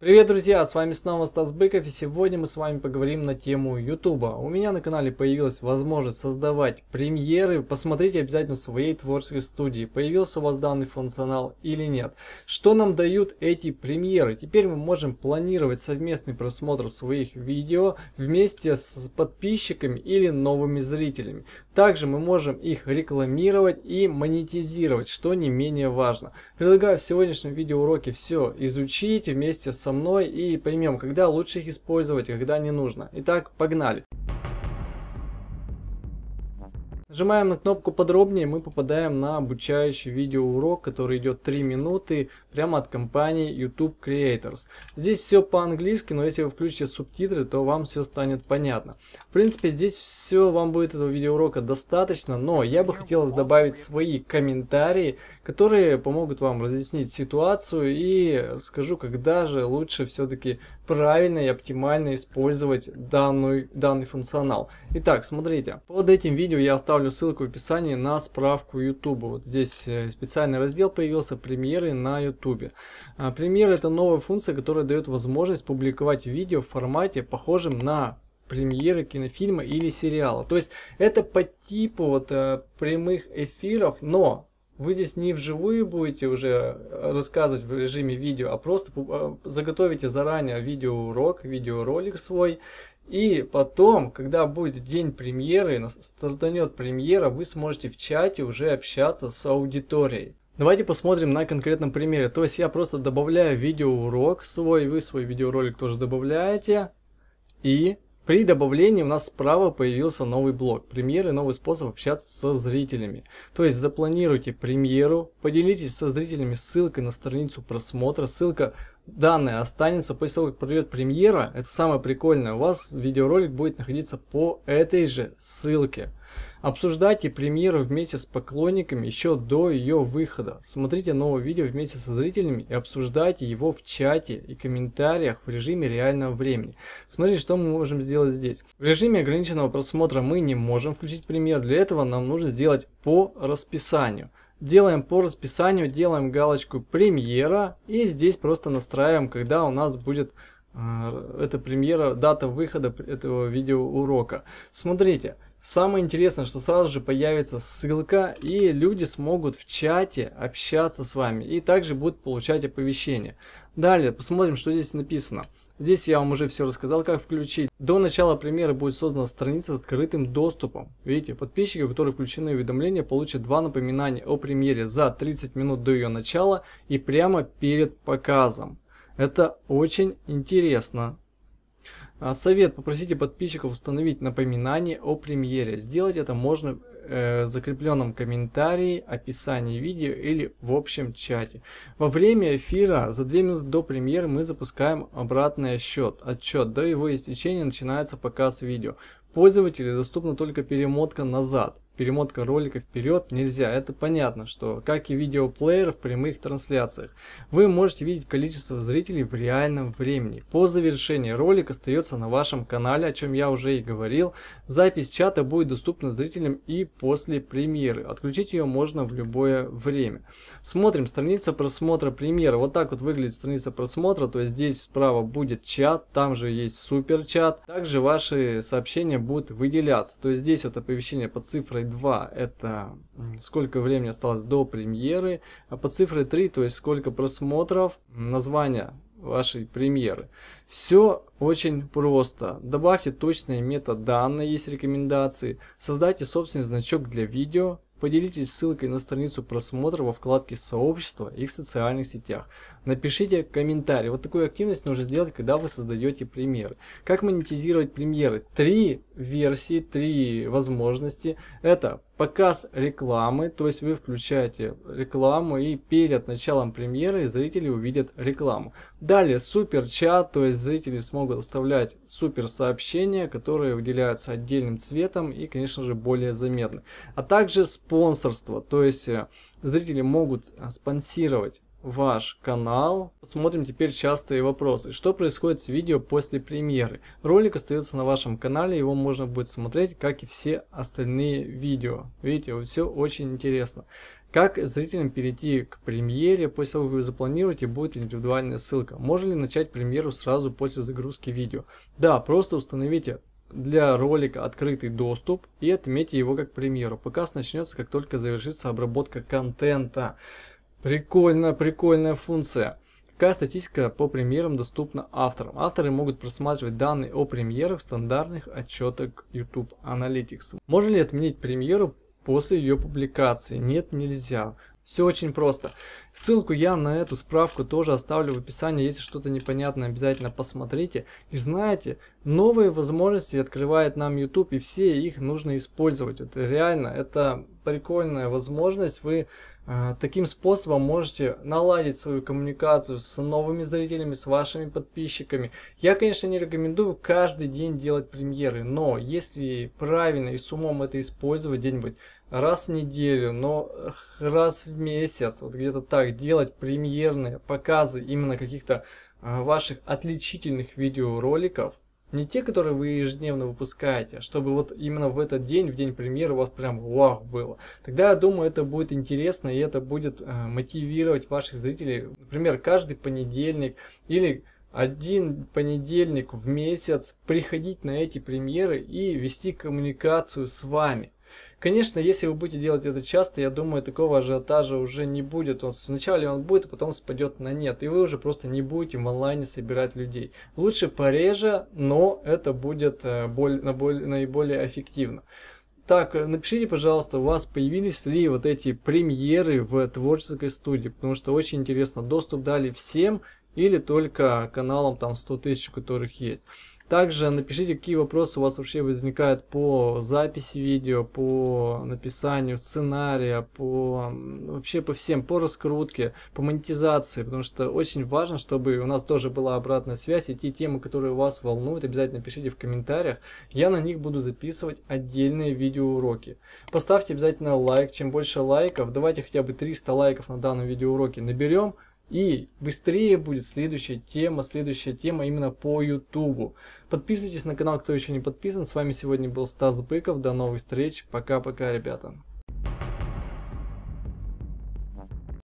Привет, друзья! С вами снова Стас Быков и сегодня мы с вами поговорим на тему Ютуба. У меня на канале появилась возможность создавать премьеры. Посмотрите обязательно в своей творческой студии, появился у вас данный функционал или нет. Что нам дают эти премьеры? Теперь мы можем планировать совместный просмотр своих видео вместе с подписчиками или новыми зрителями. Также мы можем их рекламировать и монетизировать, что не менее важно. Предлагаю в сегодняшнем видеоуроке все изучить вместе со со мной и поймем, когда лучше их использовать, а когда не нужно. Итак, погнали! Нажимаем на кнопку «Подробнее», мы попадаем на обучающий видеоурок, который идет 3 минуты, прямо от компании YouTube Creators. Здесь все по-английски, но если вы включите субтитры, то вам все станет понятно. В принципе, здесь все вам будет этого видеоурока достаточно, но я бы хотел добавить свои комментарии, которые помогут вам разъяснить ситуацию и скажу, когда же лучше все-таки правильно и оптимально использовать данную, данный функционал. Итак, смотрите, под этим видео я оставлю оставлю ссылку в описании на справку YouTube. Вот здесь э, специальный раздел появился «Премьеры на YouTube». А, премьеры – это новая функция, которая дает возможность публиковать видео в формате, похожем на премьеры кинофильма или сериала. То есть это по типу вот, э, прямых эфиров, но вы здесь не вживую будете уже э, рассказывать в режиме видео, а просто э, заготовите заранее видеоурок, видеоролик свой, и потом, когда будет день премьеры, стартанет премьера, вы сможете в чате уже общаться с аудиторией. Давайте посмотрим на конкретном примере. То есть я просто добавляю видеоурок свой, вы свой видеоролик тоже добавляете. И при добавлении у нас справа появился новый блок «Премьер» и новый способ общаться со зрителями. То есть запланируйте премьеру, поделитесь со зрителями ссылкой на страницу просмотра, ссылка данное останется после того, как пройдет премьера, это самое прикольное, у вас видеоролик будет находиться по этой же ссылке. Обсуждайте премьеру вместе с поклонниками еще до ее выхода. Смотрите новое видео вместе со зрителями и обсуждайте его в чате и комментариях в режиме реального времени. Смотрите, что мы можем сделать здесь. В режиме ограниченного просмотра мы не можем включить премьер. Для этого нам нужно сделать по расписанию. Делаем по расписанию, делаем галочку премьера и здесь просто настраиваем, когда у нас будет э, эта премьера, дата выхода этого видео урока. Смотрите, самое интересное, что сразу же появится ссылка и люди смогут в чате общаться с вами и также будут получать оповещения. Далее посмотрим, что здесь написано. Здесь я вам уже все рассказал, как включить. До начала примера будет создана страница с открытым доступом. Видите, подписчики, у которых включены уведомления, получат два напоминания о премьере за 30 минут до ее начала и прямо перед показом. Это очень интересно. А совет. Попросите подписчиков установить напоминание о премьере. Сделать это можно э, закрепленном комментарии, описании видео или в общем чате. Во время эфира за 2 минуты до премьеры мы запускаем обратный отсчет. Отчет до его истечения начинается показ видео. Пользователю доступна только перемотка назад. Перемотка ролика вперед нельзя, это понятно, что как и видеоплеер в прямых трансляциях. Вы можете видеть количество зрителей в реальном времени. По завершении ролик остается на вашем канале, о чем я уже и говорил. Запись чата будет доступна зрителям и после премьеры. Отключить ее можно в любое время. Смотрим страница просмотра премьеры. Вот так вот выглядит страница просмотра. То есть здесь справа будет чат, там же есть супер чат. Также ваши сообщения будут выделяться. То есть здесь вот оповещение под цифрой 2 это сколько времени осталось до премьеры. А под цифрой 3, то есть сколько просмотров, название вашей премьеры. Все очень просто. Добавьте точные метаданные, есть рекомендации. Создайте собственный значок для видео. Поделитесь ссылкой на страницу просмотра во вкладке «Сообщество» и в социальных сетях. Напишите комментарий. Вот такую активность нужно сделать, когда вы создаете премьеры. Как монетизировать премьеры? Три версии, три возможности. Это показ рекламы, то есть вы включаете рекламу и перед началом премьеры зрители увидят рекламу. Далее супер чат, то есть зрители смогут оставлять супер сообщения, которые выделяются отдельным цветом и, конечно же, более заметны. А также спонсорство, то есть э, зрители могут э, спонсировать ваш канал. Посмотрим теперь частые вопросы. Что происходит с видео после премьеры? Ролик остается на вашем канале, его можно будет смотреть, как и все остальные видео. Видите, вот все очень интересно. Как зрителям перейти к премьере после того, как вы запланируете, будет индивидуальная ссылка. Можно ли начать премьеру сразу после загрузки видео? Да, просто установите для ролика открытый доступ и отметьте его как премьеру. Показ начнется, как только завершится обработка контента. Прикольная, прикольная функция. Какая статистика по премьерам доступна авторам? Авторы могут просматривать данные о премьерах в стандартных отчетах YouTube Analytics. Можно ли отменить премьеру после ее публикации? Нет, нельзя. Все очень просто. Ссылку я на эту справку тоже оставлю в описании. Если что-то непонятно, обязательно посмотрите. И знаете, новые возможности открывает нам YouTube, и все их нужно использовать. Это реально, это прикольная возможность. Вы э, таким способом можете наладить свою коммуникацию с новыми зрителями, с вашими подписчиками. Я, конечно, не рекомендую каждый день делать премьеры, но если правильно и с умом это использовать где-нибудь раз в неделю, но раз в месяц, вот где-то так, делать премьерные показы именно каких-то э, ваших отличительных видеороликов, не те, которые вы ежедневно выпускаете, а чтобы вот именно в этот день, в день премьеры у вас прям вау было. Тогда, я думаю, это будет интересно и это будет э, мотивировать ваших зрителей. Например, каждый понедельник или один понедельник в месяц приходить на эти премьеры и вести коммуникацию с вами. Конечно, если вы будете делать это часто, я думаю, такого ажиотажа уже не будет. Он, вначале он будет, а потом спадет на нет. И вы уже просто не будете в онлайне собирать людей. Лучше пореже, но это будет э, боль, на боль, наиболее эффективно. Так, э, напишите, пожалуйста, у вас появились ли вот эти премьеры в творческой студии, потому что очень интересно, доступ дали всем или только каналам там 100 тысяч, которых есть. Также напишите, какие вопросы у вас вообще возникают по записи видео, по написанию сценария, по вообще по всем, по раскрутке, по монетизации, потому что очень важно, чтобы у нас тоже была обратная связь, и те темы, которые вас волнуют, обязательно пишите в комментариях, я на них буду записывать отдельные видеоуроки. Поставьте обязательно лайк, чем больше лайков, давайте хотя бы 300 лайков на данном видеоуроке наберем, и быстрее будет следующая тема, следующая тема именно по Ютубу. Подписывайтесь на канал, кто еще не подписан. С вами сегодня был Стас Быков. До новых встреч. Пока-пока, ребята.